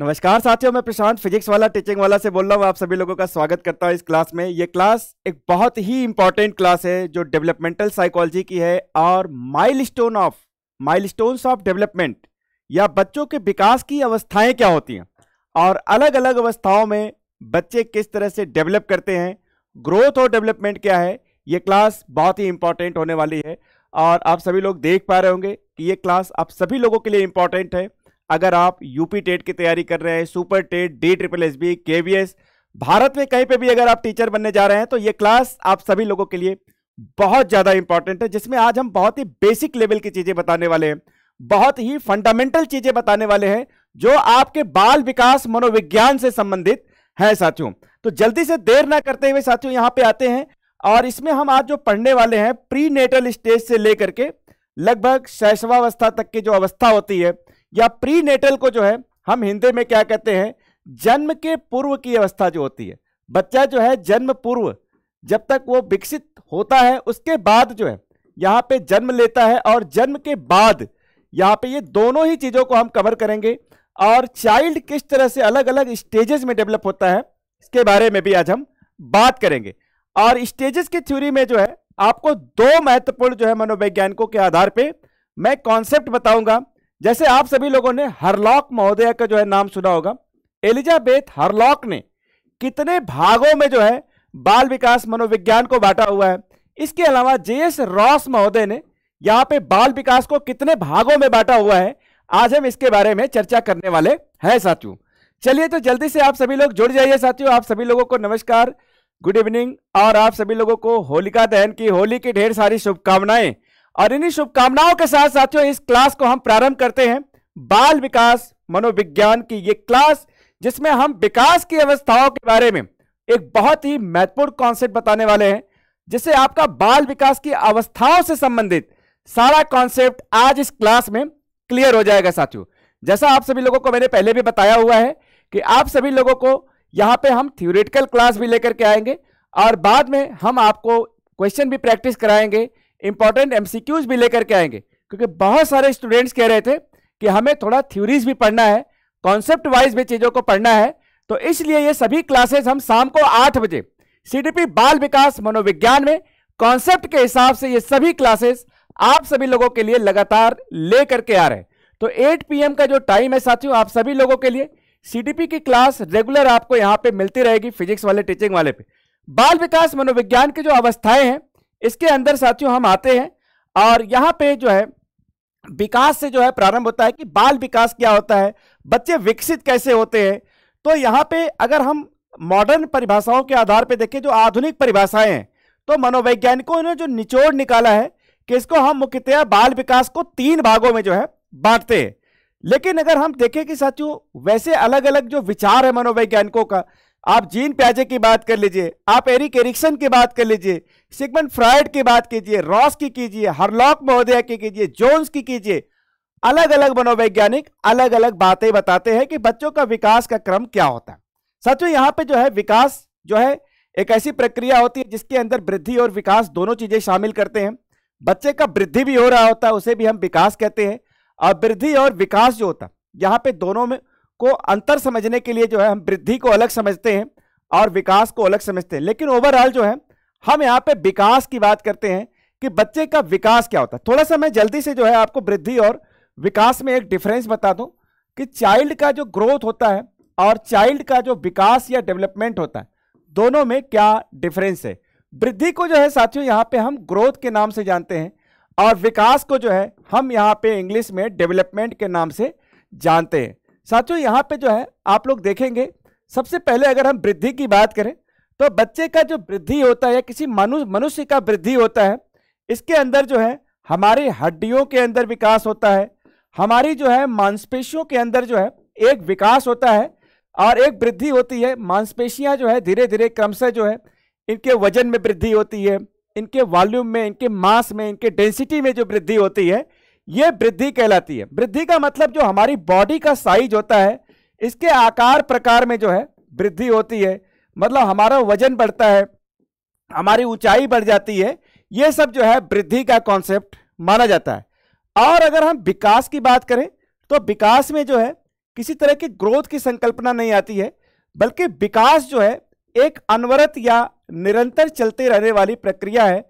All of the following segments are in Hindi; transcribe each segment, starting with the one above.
नमस्कार साथियों मैं प्रशांत फिजिक्स वाला टीचिंग वाला से बोल रहा हूँ आप सभी लोगों का स्वागत करता हूँ इस क्लास में ये क्लास एक बहुत ही इंपॉर्टेंट क्लास है जो डेवलपमेंटल साइकोलॉजी की है और milestone of milestones of development या बच्चों के विकास की अवस्थाएं क्या होती हैं और अलग अलग अवस्थाओं में बच्चे किस तरह से डेवलप करते हैं ग्रोथ और डेवलपमेंट क्या है ये क्लास बहुत ही इंपॉर्टेंट होने वाली है और आप सभी लोग देख पा रहे होंगे कि ये क्लास आप सभी लोगों के लिए इंपॉर्टेंट है अगर आप यूपी टेट की तैयारी कर रहे हैं super TET D triple S B S Bharat में कहीं पे भी अगर आप टीचर बनने जा रहे हैं तो ये क्लास आप सभी लोगों के लिए बहुत ज़्यादा इंपॉर्टेंट है जिसमें आज हम बहुत ही बेसिक लेवल की चीज़ें बताने वाले हैं बहुत ही फंडामेंटल चीज़ें बताने वाले हैं जो आपके बाल विकास मनोविज्ञान से संबंधित हैं साथियों तो जल्दी से देर ना करते हुए साथियों यहां पर आते हैं और इसमें हम आज जो पढ़ने वाले हैं प्री स्टेज से लेकर के लगभग शैशवावस्था तक की जो अवस्था होती है या प्री नेटल को जो है हम हिंदी में क्या कहते हैं जन्म के पूर्व की अवस्था जो होती है बच्चा जो है जन्म पूर्व जब तक वो विकसित होता है उसके बाद जो है यहाँ पे जन्म लेता है और जन्म के बाद यहाँ पे ये दोनों ही चीज़ों को हम कवर करेंगे और चाइल्ड किस तरह से अलग अलग स्टेजेस में डेवलप होता है इसके बारे में भी आज हम बात करेंगे और स्टेजेस की थ्योरी में जो है आपको दो महत्वपूर्ण जो है मनोवैज्ञानिकों के आधार पर मैं कॉन्सेप्ट बताऊंगा जैसे आप सभी लोगों ने हरलॉक महोदय का जो है नाम सुना होगा एलिजाबेथ हरलॉक ने कितने भागों में जो है बाल विकास मनोविज्ञान को बांटा हुआ है इसके अलावा जे एस रॉस महोदय ने यहाँ पे बाल विकास को कितने भागों में बांटा हुआ है आज हम इसके बारे में चर्चा करने वाले हैं साथियों चलिए तो जल्दी से आप सभी लोग जुड़ जाइए साथियों आप सभी लोगों को नमस्कार गुड इवनिंग और आप सभी लोगों को होलिका दहन की होली की ढेर सारी शुभकामनाएं और इन्हीं शुभकामनाओं के साथ साथियों इस क्लास को हम प्रारंभ करते हैं बाल विकास मनोविज्ञान की ये क्लास जिसमें हम विकास की अवस्थाओं के बारे में एक बहुत ही महत्वपूर्ण कॉन्सेप्ट बताने वाले हैं जिससे आपका बाल विकास की अवस्थाओं से संबंधित सारा कॉन्सेप्ट आज इस क्लास में क्लियर हो जाएगा साथियों जैसा आप सभी लोगों को मैंने पहले भी बताया हुआ है कि आप सभी लोगों को यहाँ पे हम थ्योरेटिकल क्लास भी लेकर के आएंगे और बाद में हम आपको क्वेश्चन भी प्रैक्टिस कराएंगे इंपॉर्टेंट एमसीक्यूज भी लेकर के आएंगे क्योंकि बहुत सारे स्टूडेंट्स कह रहे थे कि हमें थोड़ा थ्योरीज भी पढ़ना है कॉन्सेप्ट वाइज भी चीज़ों को पढ़ना है तो इसलिए ये सभी क्लासेस हम शाम को आठ बजे सीडीपी बाल विकास मनोविज्ञान में कॉन्सेप्ट के हिसाब से ये सभी क्लासेस आप सभी लोगों के लिए लगातार लेकर के आ रहे हैं तो 8 पीएम का जो टाइम है साथियों आप सभी लोगों के लिए सीडीपी की क्लास रेगुलर आपको यहाँ पे मिलती रहेगी फिजिक्स वाले टीचिंग वाले पे बाल विकास मनोविज्ञान की जो अवस्थाएं हैं इसके अंदर साथियों हम आते हैं और यहाँ पे जो है विकास से जो है प्रारंभ होता है कि बाल विकास क्या होता है बच्चे विकसित कैसे होते हैं तो यहाँ पे अगर हम मॉडर्न परिभाषाओं के आधार पे देखें जो आधुनिक परिभाषाएं हैं तो मनोवैज्ञानिकों ने जो निचोड़ निकाला है कि इसको हम मुख्यतया बाल विकास को तीन भागों में जो है बांटते हैं लेकिन अगर हम देखें कि साथियों वैसे अलग अलग जो विचार है मनोवैज्ञानिकों का आप जीन प्याजे की बात कर लीजिए आप एरिक एरिक्सन की बात कर लीजिए सिगमन फ्रायड की बात कीजिए रॉस की कीजिए हरलॉक महोदय की कीजिए जोन्स की कीजिए अलग अलग मनोवैज्ञानिक अलग अलग बातें बताते हैं कि बच्चों का विकास का क्रम क्या होता है सचो यहाँ पे जो है विकास जो है एक ऐसी प्रक्रिया होती है जिसके अंदर वृद्धि और विकास दोनों चीजें शामिल करते हैं बच्चे का वृद्धि भी हो रहा होता है उसे भी हम विकास कहते हैं और वृद्धि और विकास जो होता है यहाँ पे दोनों में को अंतर समझने के लिए जो है हम वृद्धि को अलग समझते हैं और विकास को अलग समझते हैं लेकिन ओवरऑल जो है हम यहाँ पे विकास की बात करते हैं कि बच्चे का विकास क्या होता है थोड़ा सा मैं जल्दी से जो है आपको वृद्धि और विकास में एक डिफरेंस बता दूं कि चाइल्ड का जो ग्रोथ होता है और चाइल्ड का जो विकास या डेवलपमेंट होता है दोनों में क्या डिफरेंस है वृद्धि को जो है साथियों यहाँ पे हम ग्रोथ के नाम से जानते हैं और विकास को जो है हम यहाँ पे इंग्लिश में डेवलपमेंट के नाम से जानते हैं साथियों यहाँ पे जो है आप लोग देखेंगे सबसे पहले अगर हम वृद्धि की बात करें तो बच्चे का जो वृद्धि होता है किसी मनुष्य मनुष्य का वृद्धि होता है इसके अंदर जो है हमारी हड्डियों के अंदर विकास होता है हमारी जो है मांसपेशियों के अंदर जो है एक विकास होता है और एक वृद्धि होती है मांसपेशियां जो है धीरे धीरे क्रम से जो है इनके वजन में वृद्धि होती है इनके वॉल्यूम में इनके मास में इनके डेंसिटी में जो वृद्धि होती है ये वृद्धि कहलाती है वृद्धि का मतलब जो हमारी बॉडी का साइज होता है इसके आकार प्रकार में जो है वृद्धि होती है मतलब हमारा वजन बढ़ता है हमारी ऊंचाई बढ़ जाती है ये सब जो है वृद्धि का कॉन्सेप्ट माना जाता है और अगर हम विकास की बात करें तो विकास में जो है किसी तरह की ग्रोथ की संकल्पना नहीं आती है बल्कि विकास जो है एक अनवरत या निरंतर चलते रहने वाली प्रक्रिया है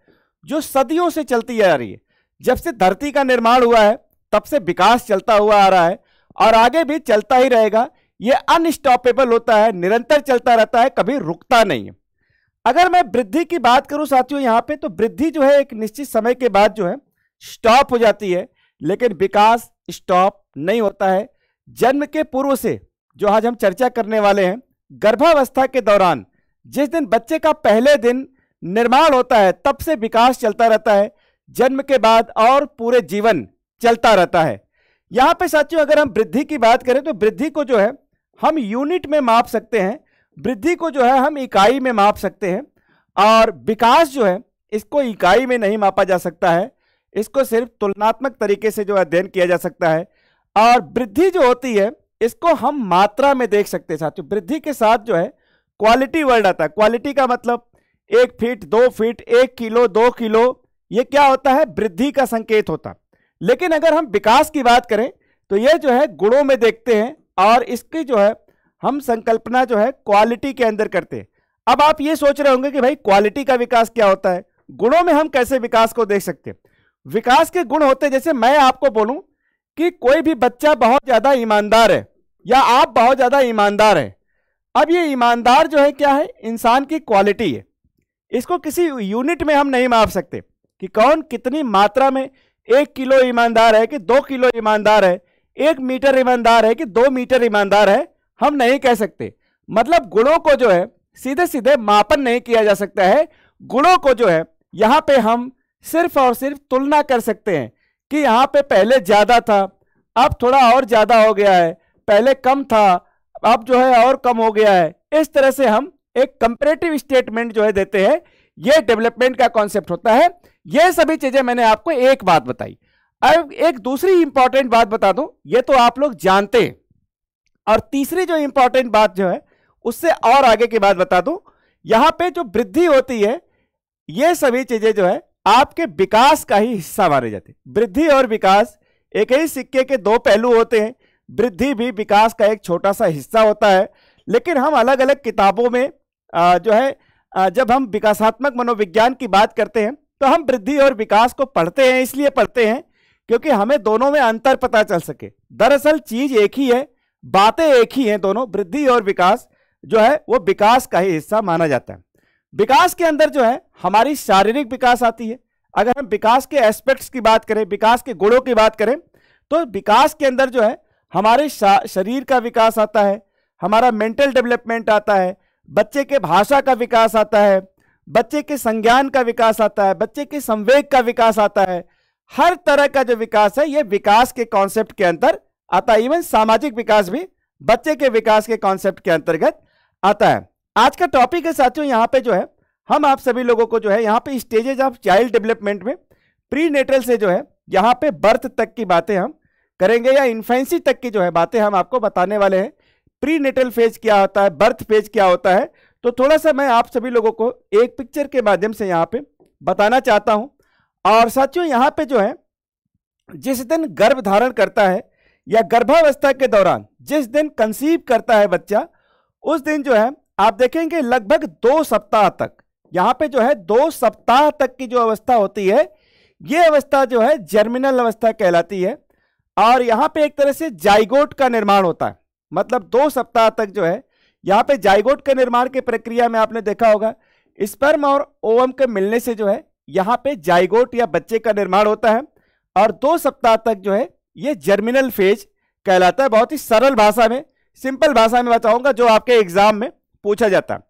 जो सदियों से चलती आ रही है जब से धरती का निर्माण हुआ है तब से विकास चलता हुआ आ रहा है और आगे भी चलता ही रहेगा यह अनस्टॉपेबल होता है निरंतर चलता रहता है कभी रुकता नहीं अगर मैं वृद्धि की बात करूं साथियों यहाँ पे तो वृद्धि जो है एक निश्चित समय के बाद जो है स्टॉप हो जाती है लेकिन विकास स्टॉप नहीं होता है जन्म के पूर्व से जो आज हम चर्चा करने वाले हैं गर्भावस्था के दौरान जिस दिन बच्चे का पहले दिन निर्माण होता है तब से विकास चलता रहता है जन्म के बाद और पूरे जीवन चलता रहता है यहाँ पे साथियों अगर हम वृद्धि की बात करें तो वृद्धि को जो है हम यूनिट में माप सकते हैं वृद्धि को जो है हम इकाई में माप सकते हैं और विकास जो है इसको इकाई में नहीं मापा जा सकता है इसको सिर्फ तुलनात्मक तरीके से जो अध्ययन किया जा सकता है और वृद्धि जो होती है इसको हम मात्रा में देख सकते हैं साथियों वृद्धि के साथ जो है क्वालिटी वर्ड आता है क्वालिटी का मतलब एक फीट दो फीट एक किलो दो किलो ये क्या होता है वृद्धि का संकेत होता लेकिन अगर हम विकास की बात करें तो ये जो है गुणों में देखते हैं और इसकी जो है हम संकल्पना जो है क्वालिटी के अंदर करते हैं अब आप ये सोच रहे होंगे कि भाई क्वालिटी का विकास क्या होता है गुणों में हम कैसे विकास को देख सकते हैं विकास के गुण होते जैसे मैं आपको बोलूं कि कोई भी बच्चा बहुत ज़्यादा ईमानदार है या आप बहुत ज़्यादा ईमानदार हैं अब ये ईमानदार जो है क्या है इंसान की क्वालिटी है इसको किसी यूनिट में हम नहीं माप सकते कि कौन कितनी मात्रा में एक किलो ईमानदार है कि दो किलो ईमानदार है एक मीटर ईमानदार है कि दो मीटर ईमानदार है हम नहीं कह सकते मतलब गुणों को जो है सीधे सीधे मापन नहीं किया जा सकता है गुणों को जो है यहाँ पे हम सिर्फ और सिर्फ तुलना कर सकते हैं कि यहाँ पे पहले ज़्यादा था अब थोड़ा और ज़्यादा हो गया है पहले कम था अब जो है और कम हो गया है इस तरह से हम एक कंपेरेटिव स्टेटमेंट जो है देते हैं ये डेवलपमेंट का कॉन्सेप्ट होता है ये सभी चीजें मैंने आपको एक बात बताई अब एक दूसरी इंपॉर्टेंट बात बता दूं ये तो आप लोग जानते हैं और तीसरी जो इंपॉर्टेंट बात जो है उससे और आगे की बात बता दूं यहां पे जो वृद्धि होती है ये सभी चीजें जो है आपके विकास का ही हिस्सा माने जाते वृद्धि और विकास एक ही सिक्के के दो पहलू होते हैं वृद्धि भी विकास का एक छोटा सा हिस्सा होता है लेकिन हम अलग अलग किताबों में जो है जब हम विकासात्मक मनोविज्ञान की बात करते हैं तो हम वृद्धि और विकास को पढ़ते हैं इसलिए पढ़ते हैं क्योंकि हमें दोनों में अंतर पता चल सके दरअसल चीज एक ही है बातें एक ही हैं दोनों वृद्धि और विकास जो है वो विकास का ही हिस्सा माना जाता है विकास के अंदर जो है हमारी शारीरिक विकास आती है अगर हम विकास के एस्पेक्ट्स की बात करें विकास के गुणों की बात करें तो विकास के अंदर जो है हमारे शरीर का विकास आता है हमारा मेंटल डेवलपमेंट आता है बच्चे के भाषा का विकास आता है बच्चे के संज्ञान का विकास आता है बच्चे के संवेग का विकास आता है हर तरह का जो विकास है यह विकास के कॉन्सेप्ट के अंतर आता है इवन सामाजिक विकास भी बच्चे के विकास के कॉन्सेप्ट के अंतर्गत आता है आज का टॉपिक है साथियों यहाँ पे जो है हम आप सभी लोगों को जो है यहाँ पे स्टेजेज ऑफ चाइल्ड डेवलपमेंट में प्री से जो है यहाँ पे बर्थ तक की बातें हम करेंगे या इन्फेंसी तक की जो है बातें हम आपको बताने वाले हैं प्री नेटल फेज क्या होता है बर्थ फेज क्या होता है तो थोड़ा सा मैं आप सभी लोगों को एक पिक्चर के माध्यम से यहाँ पे बताना चाहता हूँ और साथियों यहाँ पे जो है जिस दिन गर्भ धारण करता है या गर्भावस्था के दौरान जिस दिन कंसीव करता है बच्चा उस दिन जो है आप देखेंगे लगभग दो सप्ताह तक यहाँ पे जो है दो सप्ताह तक की जो अवस्था होती है ये अवस्था जो है जर्मिनल अवस्था कहलाती है और यहाँ पे एक तरह से जाइगोट का निर्माण होता है मतलब दो सप्ताह तक जो है यहाँ पे जाइगोट के निर्माण की प्रक्रिया में आपने देखा होगा स्पर्म और ओवम के मिलने से जो है यहाँ पे जाइगोट या बच्चे का निर्माण होता है और दो सप्ताह तक जो है ये जर्मिनल फेज कहलाता है बहुत ही सरल भाषा में सिंपल भाषा में बताऊंगा जो आपके एग्जाम में पूछा जाता है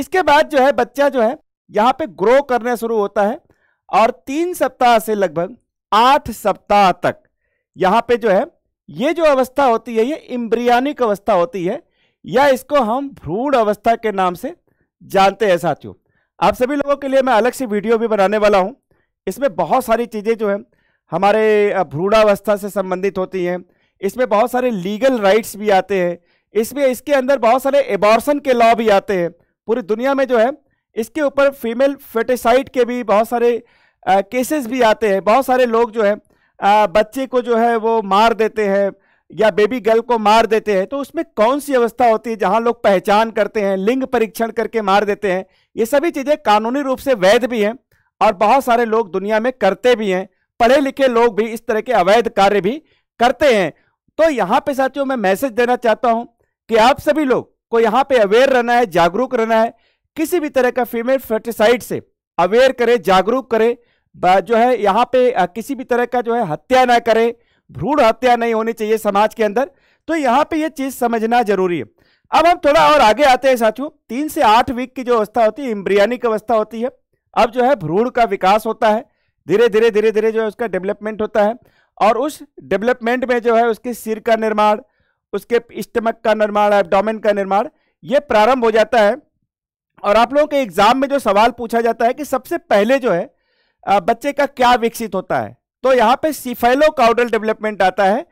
इसके बाद जो है बच्चा जो है यहाँ पे ग्रो करना शुरू होता है और तीन सप्ताह से लगभग आठ सप्ताह तक यहाँ पे जो है ये जो अवस्था होती है ये इम्ब्रियानिक अवस्था होती है या इसको हम भ्रूण अवस्था के नाम से जानते हैं साथियों आप सभी लोगों के लिए मैं अलग से वीडियो भी बनाने वाला हूँ इसमें बहुत सारी चीज़ें जो हैं हमारे भ्रूणावस्था से संबंधित होती हैं इसमें बहुत सारे लीगल राइट्स भी आते हैं इसमें इसके अंदर बहुत सारे एबॉर्सन के लॉ भी आते हैं पूरी दुनिया में जो है इसके ऊपर फीमेल फेटिसाइड के भी बहुत सारे केसेस भी आते हैं बहुत सारे लोग जो है बच्चे को जो है वो मार देते हैं या बेबी गर्ल को मार देते हैं तो उसमें कौन सी अवस्था होती है जहां लोग पहचान करते हैं लिंग परीक्षण करके मार देते हैं ये सभी चीज़ें कानूनी रूप से वैध भी हैं और बहुत सारे लोग दुनिया में करते भी हैं पढ़े लिखे लोग भी इस तरह के अवैध कार्य भी करते हैं तो यहाँ पे साथियों मैं मैसेज देना चाहता हूँ कि आप सभी लोग को यहाँ पे अवेयर रहना है जागरूक रहना है किसी भी तरह का फीमेल फर्टिसाइड से अवेयर करें जागरूक करें जो है यहाँ पे किसी भी तरह का जो है हत्या ना करें भ्रूण हत्या नहीं होनी चाहिए समाज के अंदर तो यहाँ पे ये चीज़ समझना जरूरी है अब हम थोड़ा और आगे आते हैं साथियों तीन से आठ वीक की जो अवस्था होती है इम्ब्रियानिक अवस्था होती है अब जो है भ्रूण का विकास होता है धीरे धीरे धीरे धीरे जो है उसका डेवलपमेंट होता है और उस डेवलपमेंट में जो है उसके सिर का निर्माण उसके स्टमक का निर्माण डोमिन का निर्माण ये प्रारंभ हो जाता है और आप लोगों के एग्जाम में जो सवाल पूछा जाता है कि सबसे पहले जो है बच्चे का क्या विकसित होता है तो यहाँ पे सिफेलो काउडल डेवलपमेंट आता है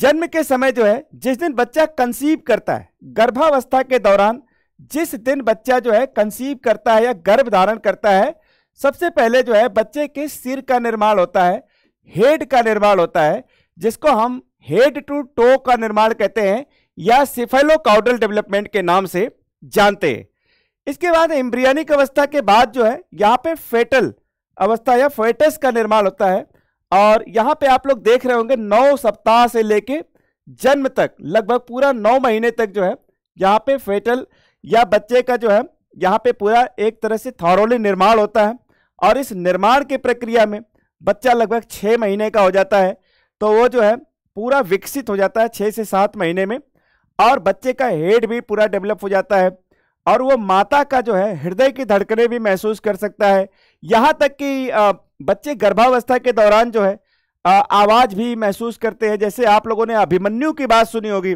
जन्म के समय जो है जिस दिन बच्चा कंसीव करता है गर्भावस्था के दौरान जिस दिन बच्चा जो है कंसीव करता है या गर्भ धारण करता है सबसे पहले जो है बच्चे के सिर का निर्माण होता है हेड का निर्माण होता है जिसको हम हेड टू टो का निर्माण कहते हैं या सिफेलो काउडल डेवलपमेंट के नाम से जानते हैं इसके बाद इम्ब्रियनिक अवस्था के बाद जो है यहाँ पे फेटल अवस्था या फेटस का निर्माण होता है और यहाँ पे आप लोग देख रहे होंगे नौ सप्ताह से लेके जन्म तक लगभग पूरा नौ महीने तक जो है यहाँ पे फेटल या बच्चे का जो है यहाँ पे पूरा एक तरह से थॉरोली निर्माण होता है और इस निर्माण की प्रक्रिया में बच्चा लगभग छः महीने का हो जाता है तो वो जो है पूरा विकसित हो जाता है छः से सात महीने में और बच्चे का हेड भी पूरा डेवलप हो जाता है और वो माता का जो है हृदय की धड़कने भी महसूस कर सकता है यहां तक कि बच्चे गर्भावस्था के दौरान जो है आवाज भी महसूस करते हैं जैसे आप लोगों ने अभिमन्यु की बात सुनी होगी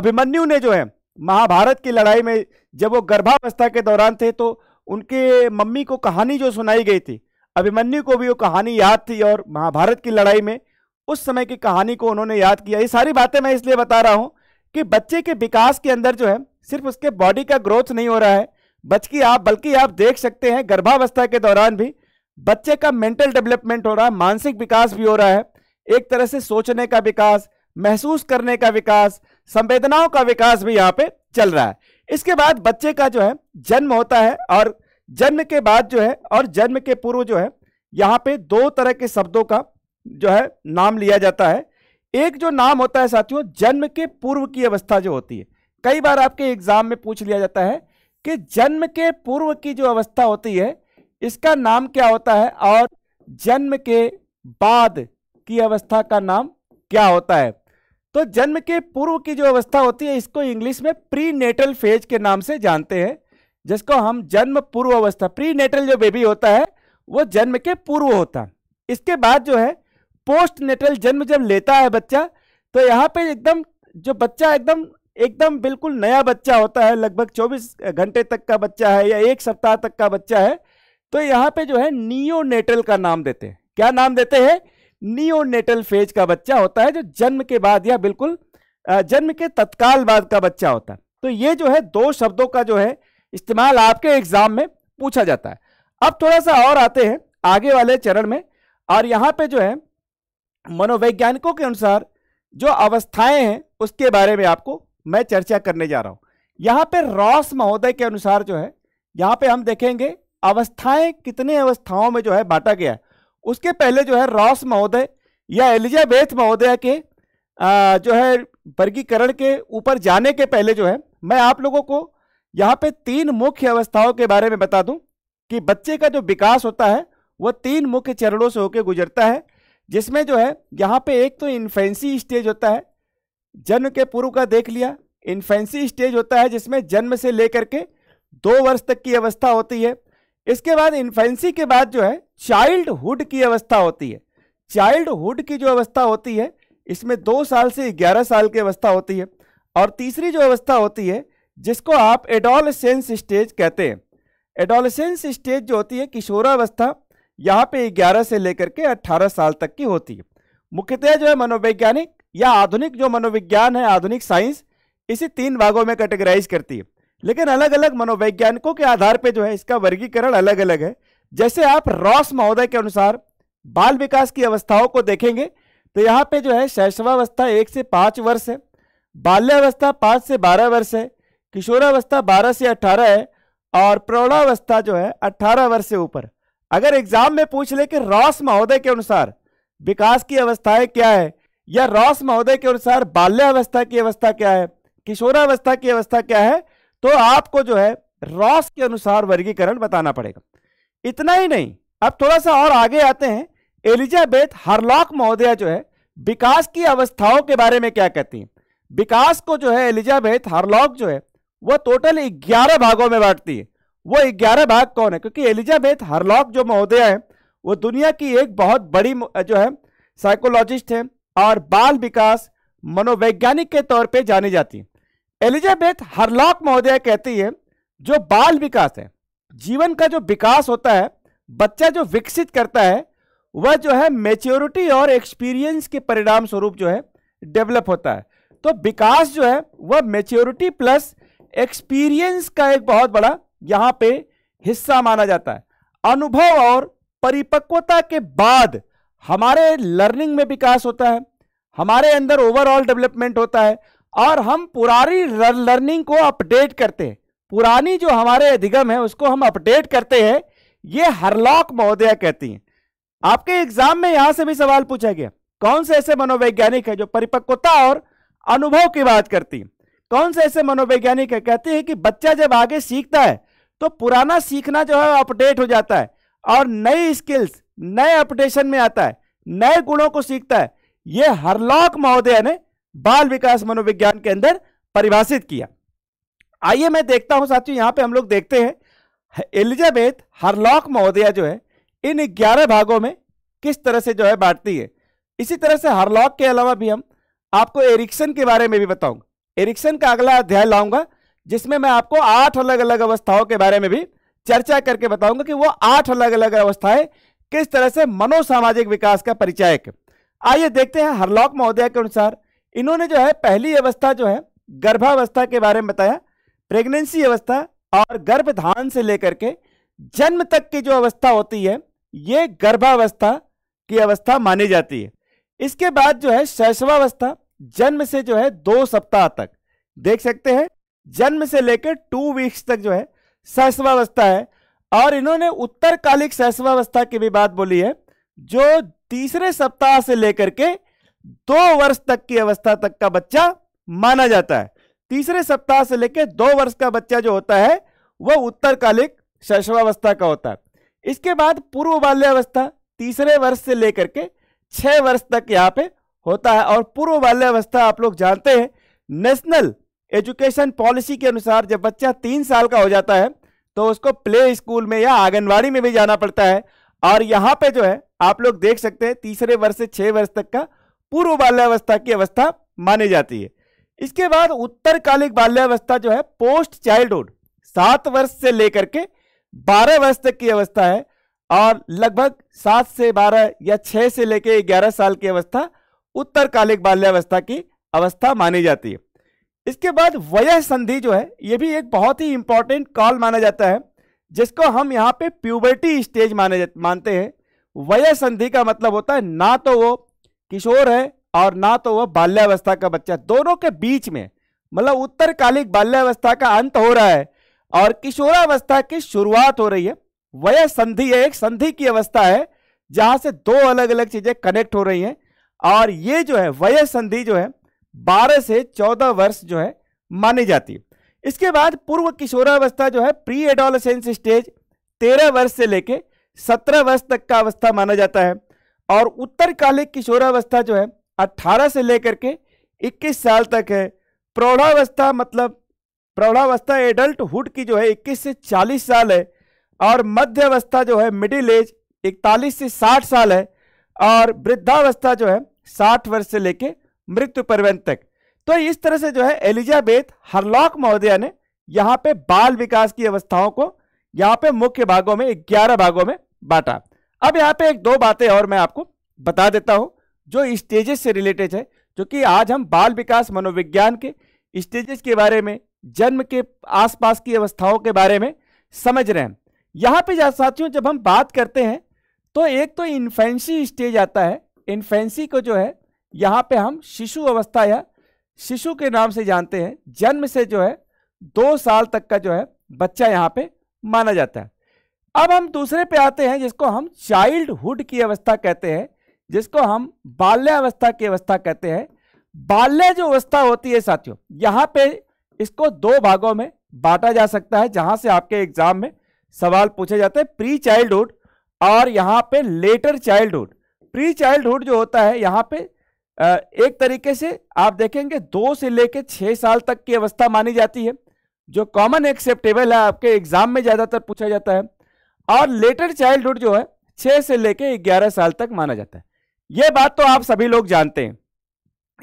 अभिमन्यु ने जो है महाभारत की लड़ाई में जब वो गर्भावस्था के दौरान थे तो उनके मम्मी को कहानी जो सुनाई गई थी अभिमन्यु को भी वो कहानी याद थी और महाभारत की लड़ाई में उस समय की कहानी को उन्होंने याद किया ये सारी बातें मैं इसलिए बता रहा हूँ कि बच्चे के विकास के अंदर जो है सिर्फ उसके बॉडी का ग्रोथ नहीं हो रहा है की आप बल्कि आप देख सकते हैं गर्भावस्था के दौरान भी बच्चे का मेंटल डेवलपमेंट हो रहा है मानसिक विकास भी हो रहा है एक तरह से सोचने का विकास महसूस करने का विकास संवेदनाओं का विकास भी यहाँ पे चल रहा है इसके बाद बच्चे का जो है जन्म होता है और जन्म के बाद जो है और जन्म के पूर्व जो है यहाँ पे दो तरह के शब्दों का जो है नाम लिया जाता है एक जो नाम होता है साथियों जन्म के पूर्व की अवस्था जो होती है कई बार आपके एग्जाम में पूछ लिया जाता है कि जन्म के पूर्व की जो अवस्था होती है इसका नाम क्या होता है और जन्म के बाद की अवस्था का नाम क्या होता है तो जन्म के पूर्व की जो अवस्था होती है इसको इंग्लिश में प्री नेटल फेज के नाम से जानते हैं जिसको हम जन्म पूर्व अवस्था प्री नेटल जो बेबी होता है वो जन्म के पूर्व होता है इसके बाद जो है पोस्ट नेटल जन्म जब लेता है बच्चा तो यहाँ पे एकदम जो बच्चा एकदम एकदम बिल्कुल नया बच्चा होता है लगभग 24 घंटे तक का बच्चा है या एक सप्ताह तक का बच्चा है तो यहाँ पे जो है नियोनेटल का नाम देते हैं क्या नाम देते हैं नियोनेटल फेज का बच्चा होता है जो जन्म के बाद या बिल्कुल जन्म के तत्काल बाद का बच्चा होता है तो ये जो है दो शब्दों का जो है इस्तेमाल आपके एग्जाम में पूछा जाता है अब थोड़ा सा और आते हैं आगे वाले चरण में और यहाँ पे जो है मनोवैज्ञानिकों के अनुसार जो अवस्थाएं हैं उसके बारे में आपको मैं चर्चा करने जा रहा हूं यहां पे रॉस महोदय के अनुसार जो है यहां पे हम देखेंगे अवस्थाएं कितने अवस्थाओं में जो है बांटा गया उसके पहले जो है रॉस महोदय या एलिजाबेथ महोदय के आ, जो है वर्गीकरण के ऊपर जाने के पहले जो है मैं आप लोगों को यहाँ पे तीन मुख्य अवस्थाओं के बारे में बता दूं कि बच्चे का जो विकास होता है वह तीन मुख्य चरणों से होकर गुजरता है जिसमें जो है यहाँ पे एक तो इन्फेंसी स्टेज होता है जन्म के पूर्व का देख लिया इन्फेंसी स्टेज होता है जिसमें जन्म से लेकर के दो वर्ष तक की अवस्था होती है इसके बाद इन्फेंसी के बाद जो है चाइल्डहुड की अवस्था होती है चाइल्डहुड की जो अवस्था होती है इसमें दो साल से ग्यारह साल की अवस्था होती है और तीसरी जो अवस्था होती है जिसको आप एडोलसेंस स्टेज कहते हैं एडोलसेंस स्टेज जो होती है किशोरावस्था यहाँ पे 11 से लेकर के 18 साल तक की होती है मुख्यतः जो है मनोवैज्ञानिक या आधुनिक जो मनोविज्ञान है आधुनिक साइंस इसे तीन भागों में कैटेगराइज करती है लेकिन अलग अलग मनोवैज्ञानिकों के आधार पर जो है इसका वर्गीकरण अलग अलग है जैसे आप रॉस महोदय के अनुसार बाल विकास की अवस्थाओं को देखेंगे तो यहाँ पे जो है शैशवावस्था एक से पाँच वर्ष है बाल्यावस्था पाँच से बारह वर्ष है किशोरावस्था बारह से अट्ठारह है और प्रौढ़ावस्था जो है अट्ठारह वर्ष से ऊपर अगर एग्जाम में पूछ ले कि रॉस महोदय के अनुसार विकास की अवस्थाएं क्या है या रॉस महोदय के अनुसार बाल्यावस्था की अवस्था क्या है किशोरावस्था की अवस्था क्या है तो आपको जो है रॉस के अनुसार वर्गीकरण बताना पड़ेगा इतना ही नहीं अब थोड़ा सा और आगे आते हैं एलिजाबेथ हरलॉक महोदया जो है विकास की अवस्थाओं के बारे में क्या कहती है विकास को जो है एलिजाबेथ हरलॉक जो है वह टोटल ग्यारह भागों में बांटती है वो ग्यारह भाग कौन है क्योंकि एलिजाबेथ हरलॉक जो महोदया है वो दुनिया की एक बहुत बड़ी जो है साइकोलॉजिस्ट है और बाल विकास मनोवैज्ञानिक के तौर पे जानी जाती एलिजाबेथ हरलॉक महोदय कहती है जो बाल विकास है जीवन का जो विकास होता है बच्चा जो विकसित करता है वह जो है मेच्योरिटी और एक्सपीरियंस के परिणाम स्वरूप जो है डेवलप होता है तो विकास जो है वह मेच्योरिटी प्लस एक्सपीरियंस का एक बहुत बड़ा यहाँ पे हिस्सा माना जाता है अनुभव और परिपक्वता के बाद हमारे लर्निंग में विकास होता है हमारे अंदर ओवरऑल डेवलपमेंट होता है और हम पुरानी लर्निंग को अपडेट करते हैं पुरानी जो हमारे अधिगम है उसको हम अपडेट करते हैं ये हरलॉक महोदया कहती हैं आपके एग्जाम में यहां से भी सवाल पूछा गया कौन से ऐसे मनोवैज्ञानिक है जो परिपक्वता और अनुभव की बात करती है कौन से ऐसे मनोवैज्ञानिक है कहते हैं कि बच्चा जब आगे सीखता है तो पुराना सीखना जो है अपडेट हो जाता है और नई स्किल्स नए अपडेशन में आता है नए गुणों को सीखता है यह हरलॉक महोदय ने बाल विकास मनोविज्ञान के अंदर परिभाषित किया आइए मैं देखता हूं साथियों यहां पे हम लोग देखते हैं एलिजाबेथ हरलॉक महोदया जो है इन 11 भागों में किस तरह से जो है बांटती है इसी तरह से हरलॉक के अलावा भी हम आपको एरिक्सन के बारे में भी बताऊंगा एरिक्सन का अगला अध्याय लाऊंगा जिसमें मैं आपको आठ अलग अलग अवस्थाओं के बारे में भी चर्चा करके बताऊंगा कि वो आठ अलग अलग अवस्थाएं किस तरह से मनोसामाजिक विकास का परिचायक आइए देखते हैं हरलॉक महोदय के अनुसार इन्होंने जो है पहली अवस्था जो है गर्भावस्था के बारे में बताया प्रेगनेंसी अवस्था और गर्भधान से लेकर के जन्म तक की जो अवस्था होती है ये गर्भावस्था की अवस्था मानी जाती है इसके बाद जो है शैशवावस्था जन्म से जो है दो सप्ताह तक देख सकते हैं जन्म से लेकर टू वीक्स तक जो है सहस्वावस्था है और इन्होंने उत्तरकालिक सहस्वावस्था की भी बात बोली है जो तीसरे सप्ताह से लेकर के दो वर्ष तक की अवस्था तक का बच्चा माना जाता है तीसरे सप्ताह से लेकर दो वर्ष का बच्चा जो होता है वह उत्तरकालिक शैशवावस्था का होता है इसके बाद पूर्व बाल्यावस्था तीसरे वर्ष से लेकर के छह वर्ष तक यहाँ पे होता है और पूर्व बाल्यावस्था आप लोग जानते हैं नेशनल एजुकेशन पॉलिसी के अनुसार जब बच्चा तीन साल का हो जाता है तो उसको प्ले स्कूल में या आंगनबाड़ी में भी जाना पड़ता है और यहाँ पे जो है आप लोग देख सकते हैं तीसरे वर्ष से छह वर्ष तक का पूर्व बाल्यावस्था की अवस्था मानी जाती है इसके बाद उत्तरकालिक बाल्यावस्था जो है पोस्ट चाइल्डहुड सात वर्ष से लेकर के बारह वर्ष तक की अवस्था है और लगभग सात से बारह या छह से लेकर ग्यारह साल की अवस्था उत्तरकालिक बाल्यावस्था की अवस्था मानी जाती है इसके बाद वयह संधि जो है ये भी एक बहुत ही इंपॉर्टेंट कॉल माना जाता है जिसको हम यहाँ पे प्यूबर्टी स्टेज माने मानते हैं वयह संधि का मतलब होता है ना तो वो किशोर है और ना तो वह बाल्यावस्था का बच्चा दोनों के बीच में मतलब उत्तरकालिक बाल्यावस्था का अंत हो रहा है और किशोरावस्था की शुरुआत हो रही है वह संधि है एक संधि की अवस्था है जहां से दो अलग अलग चीजें कनेक्ट हो रही हैं और ये जो है वह संधि जो है 12 से 14 वर्ष जो है मानी जाती है इसके बाद पूर्व किशोरावस्था जो है प्री एडोलसेंस स्टेज 13 वर्ष से लेकर 17 वर्ष तक का अवस्था माना जाता है और उत्तरकालिक किशोरावस्था जो है 18 से लेकर के 21 साल तक है प्रौढ़ावस्था मतलब प्रौढ़ावस्था एडल्टुड की जो है इक्कीस से चालीस साल है और मध्य अवस्था जो है मिडिल एज इकतालीस से साठ साल है और वृद्धावस्था जो है साठ वर्ष से लेके मृत्यु पर्यंत तक तो इस तरह से जो है एलिजाबेथ हरलॉक महोदया ने यहाँ पे बाल विकास की अवस्थाओं को यहाँ पे मुख्य भागों में ग्यारह भागों में बांटा अब यहाँ पे एक दो बातें और मैं आपको बता देता हूं जो स्टेजेस से रिलेटेड है जो कि आज हम बाल विकास मनोविज्ञान के स्टेजेस के बारे में जन्म के आसपास की अवस्थाओं के बारे में समझ रहे हैं यहाँ पे साथियों जब हम बात करते हैं तो एक तो इन्फेंसी स्टेज आता है इन्फेंसी को जो है यहाँ पे हम शिशु अवस्था या शिशु के नाम से जानते हैं जन्म से जो है दो साल तक का जो है बच्चा यहाँ पे माना जाता है अब हम दूसरे पे आते हैं जिसको हम चाइल्डहुड की अवस्था कहते हैं जिसको हम बाल्यावस्था की अवस्था कहते हैं बाल्य जो अवस्था होती है साथियों यहाँ पे इसको दो भागों में बांटा जा सकता है जहां से आपके एग्जाम में सवाल पूछे जाते हैं प्री चाइल्डहुड और यहाँ पे लेटर चाइल्डहुड प्री चाइल्डहुड जो होता है यहाँ पे एक तरीके से आप देखेंगे दो से लेकर छः साल तक की अवस्था मानी जाती है जो कॉमन एक्सेप्टेबल है आपके एग्जाम में ज़्यादातर पूछा जाता है और लेटर चाइल्डहुड जो है छः से लेकर ग्यारह साल तक माना जाता है ये बात तो आप सभी लोग जानते हैं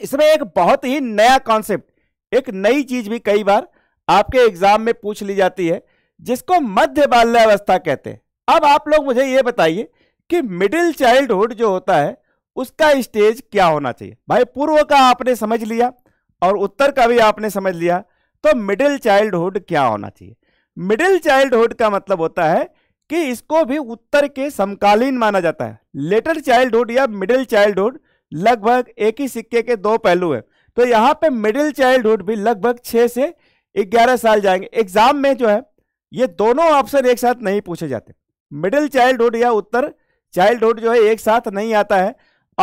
इसमें एक बहुत ही नया कॉन्सेप्ट एक नई चीज़ भी कई बार आपके एग्जाम में पूछ ली जाती है जिसको मध्य बाल्यावस्था कहते हैं अब आप लोग मुझे ये बताइए कि मिडिल चाइल्डहुड जो होता है उसका स्टेज क्या होना चाहिए भाई पूर्व का आपने समझ लिया और उत्तर का भी आपने समझ लिया तो मिडिल चाइल्डहुड क्या होना चाहिए मिडिल चाइल्डहुड का मतलब होता है कि इसको भी उत्तर के समकालीन माना जाता है लेटर चाइल्डहुड या मिडिल चाइल्डहुड लगभग एक ही सिक्के के दो पहलू है तो यहाँ पे मिडिल चाइल्डहुड भी लगभग छः से ग्यारह साल जाएंगे एग्जाम में जो है ये दोनों ऑप्शन एक साथ नहीं पूछे जाते मिडिल चाइल्डहुड या उत्तर चाइल्डहुड जो है एक साथ नहीं आता है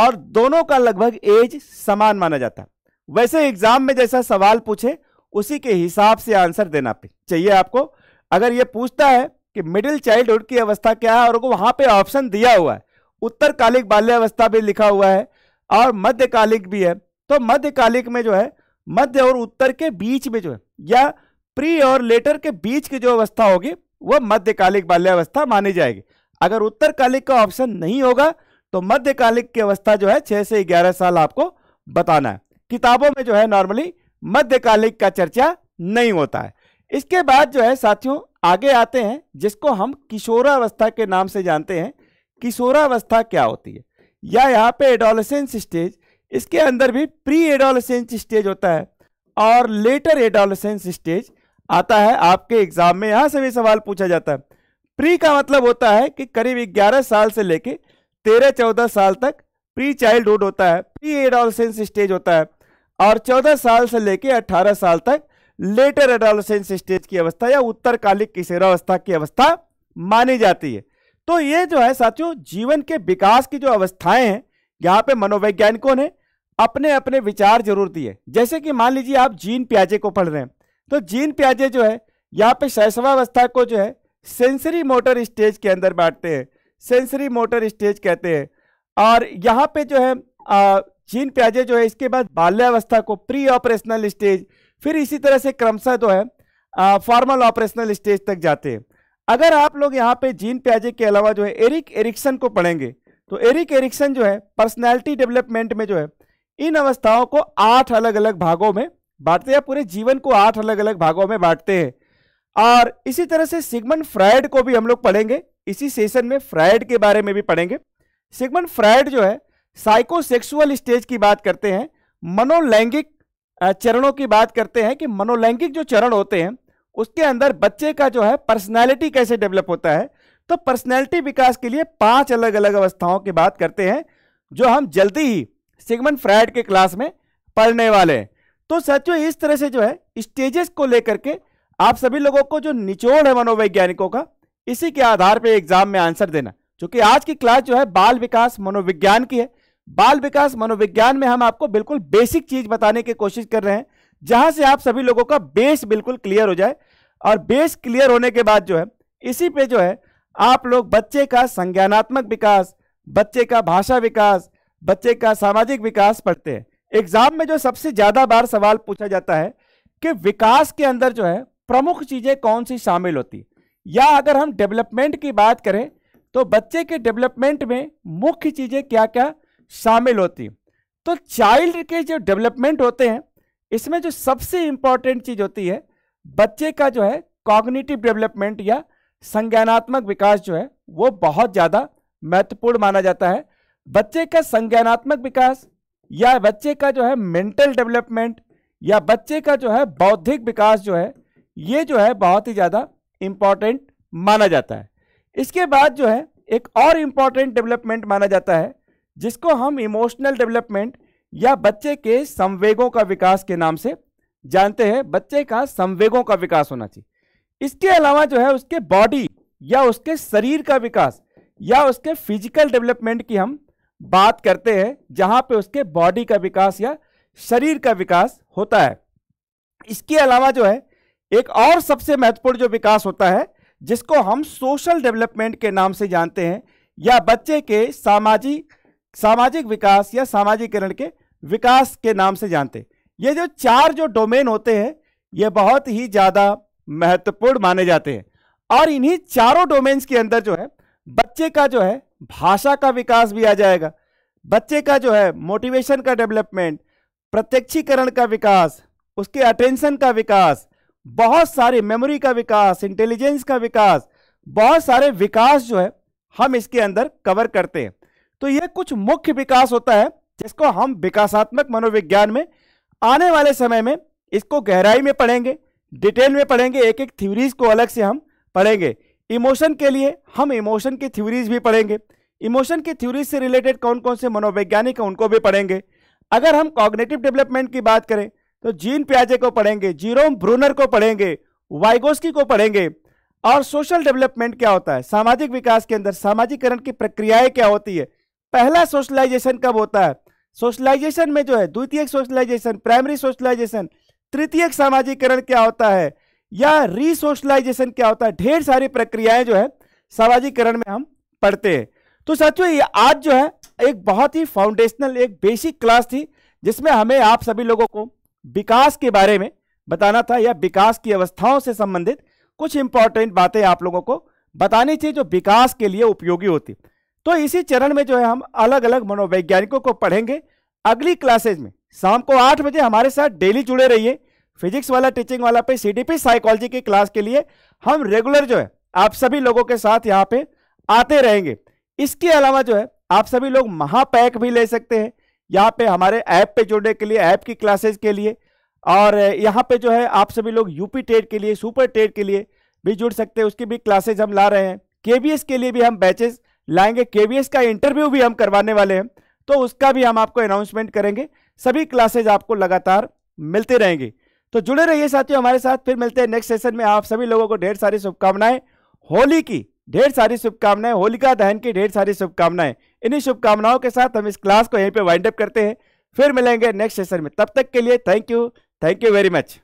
और दोनों का लगभग एज समान माना जाता वैसे एग्जाम में जैसा सवाल पूछे उसी के हिसाब से आंसर देना पे चाहिए आपको अगर यह पूछता है कि मिडिल चाइल्डहुड की अवस्था क्या है और वहां पे ऑप्शन दिया हुआ है उत्तरकालिक बाल्यावस्था भी लिखा हुआ है और मध्यकालिक भी है तो मध्यकालिक में जो है मध्य और उत्तर के बीच में जो है या प्री और लेटर के बीच की जो अवस्था होगी वह मध्यकालिक बाल्यावस्था मानी जाएगी अगर उत्तरकालिक का ऑप्शन नहीं होगा तो मध्यकालिक की अवस्था जो है छह से ग्यारह साल आपको बताना है किताबों में जो है नॉर्मली मध्यकालिक का चर्चा नहीं होता है इसके बाद जो है साथियों आगे आते हैं जिसको हम किशोरावस्था के नाम से जानते हैं किशोरावस्था क्या होती है या यहाँ पे एडोलसेंस स्टेज इसके अंदर भी प्री एडोलसेंस स्टेज होता है और लेटर एडोलसेंस स्टेज आता है आपके एग्जाम में यहाँ से भी सवाल पूछा जाता है प्री का मतलब होता है कि करीब ग्यारह साल से लेके तेरह चौदह साल तक प्री चाइल्डहुड होता है प्री एडोलसेंस स्टेज होता है और चौदह साल से लेकर अठारह साल तक लेटर एडोलसेंस स्टेज की अवस्था या उत्तरकालिक किशोरावस्था की अवस्था मानी जाती है तो ये जो है साथियों जीवन के विकास की जो अवस्थाएं हैं यहाँ पे मनोवैज्ञानिकों ने अपने अपने विचार जरूर दिए जैसे कि मान लीजिए आप जीन प्याजे को पढ़ रहे हैं तो जीन प्याजे जो है यहाँ पे शैशवावस्था को जो है सेंसरी मोटर स्टेज के अंदर बांटते हैं सेंसरी मोटर स्टेज कहते हैं और यहाँ पे जो है चीन प्याजे जो है इसके बाद बाल्यावस्था को प्री ऑपरेशनल स्टेज फिर इसी तरह से क्रमशः जो है फॉर्मल ऑपरेशनल स्टेज तक जाते हैं अगर आप लोग यहाँ पे जीन प्याजे के अलावा जो है एरिक एरिक्सन को पढ़ेंगे तो एरिक एरिक्सन जो है पर्सनैलिटी डेवलपमेंट में जो है इन अवस्थाओं को आठ अलग अलग भागों में बांटते हैं पूरे जीवन को आठ अलग अलग भागों में बांटते हैं और इसी तरह से सिगमन फ्रायड को भी हम लोग पढ़ेंगे इसी सेशन में फ्रायड के बारे में भी पढ़ेंगे सिगमन फ्रायड जो है साइकोसेक्सुअल स्टेज की बात करते हैं मनोलैंगिक चरणों की बात करते हैं कि मनोलैंगिक जो चरण होते हैं उसके अंदर बच्चे का जो है पर्सनैलिटी कैसे डेवलप होता है तो पर्सनैलिटी विकास के लिए पांच अलग अलग अवस्थाओं की बात करते हैं जो हम जल्दी ही सिगमन फ्रायड के क्लास में पढ़ने वाले हैं तो सचो इस तरह से जो है स्टेजेस को लेकर के आप सभी लोगों को जो निचोड़ है मनोवैज्ञानिकों का इसी के आधार पर एग्जाम में आंसर देना चूंकि आज की क्लास जो है बाल विकास मनोविज्ञान की है बाल विकास मनोविज्ञान में हम आपको बिल्कुल बेसिक चीज बताने की कोशिश कर रहे हैं जहां से आप सभी लोगों का बेस बिल्कुल क्लियर हो जाए और बेस क्लियर होने के बाद जो है इसी पे जो है आप लोग बच्चे का संज्ञानात्मक विकास बच्चे का भाषा विकास बच्चे का सामाजिक विकास पढ़ते हैं एग्जाम में जो सबसे ज्यादा बार सवाल पूछा जाता है कि विकास के अंदर जो है प्रमुख चीजें कौन सी शामिल होती है या अगर हम डेवलपमेंट की बात करें तो बच्चे के डेवलपमेंट में मुख्य चीज़ें क्या क्या शामिल होती तो चाइल्ड के जो डेवलपमेंट होते हैं इसमें जो सबसे इम्पॉर्टेंट चीज़ होती है बच्चे का जो है कॉग्निटिव डेवलपमेंट या संज्ञानात्मक विकास जो है वो बहुत ज़्यादा महत्वपूर्ण माना जाता है बच्चे का संज्ञानात्मक विकास या बच्चे का जो है मेंटल डेवलपमेंट या बच्चे का जो है बौद्धिक विकास जो है ये जो है बहुत ही ज़्यादा इंपॉर्टेंट माना जाता है इसके बाद जो है एक और इम्पॉर्टेंट डेवलपमेंट माना जाता है जिसको हम इमोशनल डेवलपमेंट या बच्चे के संवेगों का विकास के नाम से जानते हैं बच्चे का संवेगों का विकास होना चाहिए इसके अलावा जो है उसके बॉडी या उसके शरीर का विकास या उसके फिजिकल डेवलपमेंट की हम बात करते हैं जहाँ पे उसके बॉडी का विकास या शरीर का विकास होता है इसके अलावा जो है एक और सबसे महत्वपूर्ण जो विकास होता है जिसको हम सोशल डेवलपमेंट के नाम से जानते हैं या बच्चे के सामाजिक सामाजिक विकास या सामाजिकरण के विकास के नाम से जानते हैं ये जो चार जो डोमेन होते हैं ये बहुत ही ज़्यादा महत्वपूर्ण माने जाते हैं और इन्हीं चारों डोमेन्स के अंदर जो है बच्चे का जो है भाषा का विकास भी आ जाएगा बच्चे का जो है मोटिवेशन का डेवलपमेंट प्रत्यक्षीकरण का विकास उसके अटेंशन का विकास बहुत सारे मेमोरी का विकास इंटेलिजेंस का विकास बहुत सारे विकास जो है हम इसके अंदर कवर करते हैं तो यह कुछ मुख्य विकास होता है जिसको हम विकासात्मक मनोविज्ञान में आने वाले समय में इसको गहराई में पढ़ेंगे डिटेल में पढ़ेंगे एक एक थ्योरीज को अलग से हम पढ़ेंगे इमोशन के लिए हम इमोशन की थ्योरीज भी पढ़ेंगे इमोशन की थ्योरीज से रिलेटेड कौन कौन से मनोवैज्ञानिक हैं उनको भी पढ़ेंगे अगर हम कॉग्नेटिव डेवलपमेंट की बात करें तो जीन प्याजे को पढ़ेंगे जीरोम ब्रूनर को पढ़ेंगे वाइगोस्की को पढ़ेंगे और सोशल डेवलपमेंट क्या होता है सामाजिक विकास के अंदर सामाजिकरण की प्रक्रियाएं क्या होती है पहला सोशलाइजेशन कब होता है सोशलाइजेशन में जो है द्वितीय सोशलाइजेशन प्राइमरी सोशलाइजेशन तृतीय सामाजिकरण क्या होता है या रीसोशलाइजेशन क्या होता है ढेर सारी प्रक्रियाएं जो है सामाजिकरण में हम पढ़ते हैं तो साथियों ये आज जो है एक बहुत ही फाउंडेशनल एक बेसिक क्लास थी जिसमें हमें आप सभी लोगों को विकास के बारे में बताना था या विकास की अवस्थाओं से संबंधित कुछ इंपॉर्टेंट बातें आप लोगों को बतानी चाहिए जो विकास के लिए उपयोगी होती तो इसी चरण में जो है हम अलग अलग मनोवैज्ञानिकों को पढ़ेंगे अगली क्लासेज में शाम को आठ बजे हमारे साथ डेली जुड़े रहिए फिजिक्स वाला टीचिंग वाला पे सीडीपी साइकोलॉजी की क्लास के लिए हम रेगुलर जो है आप सभी लोगों के साथ यहाँ पे आते रहेंगे इसके अलावा जो है आप सभी लोग महापैक भी ले सकते हैं यहाँ पे हमारे ऐप पे जुड़ने के लिए ऐप की क्लासेज के लिए और यहाँ पे जो है आप सभी लोग यूपी टेट के लिए सुपर टेट के लिए भी जुड़ सकते हैं उसकी भी क्लासेज हम ला रहे हैं के के लिए भी हम बैचेज लाएंगे के का इंटरव्यू भी हम करवाने वाले हैं तो उसका भी हम आपको अनाउंसमेंट करेंगे सभी क्लासेज आपको लगातार मिलते रहेंगे तो जुड़े रहिए साथियों हमारे साथ फिर मिलते हैं नेक्स्ट सेशन में आप सभी लोगों को ढेर सारी शुभकामनाएं होली की ढेर सारी शुभकामनाएं होलिका दहन की ढेर सारी शुभकामनाएं इन्हीं शुभकामनाओं के साथ हम इस क्लास को यहीं पे वाइंड अप करते हैं फिर मिलेंगे नेक्स्ट सेशन में तब तक के लिए thank you thank you very much